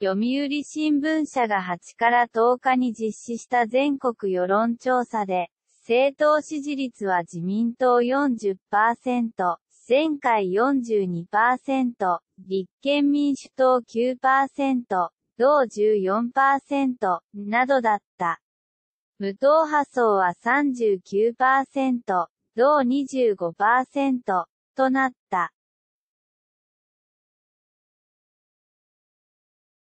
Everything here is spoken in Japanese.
読売新聞社が8から10日に実施した全国世論調査で、政党支持率は自民党40%、前回42%、立憲民主党9%、同14%、などだった。無党派層は39%、同25%、となった。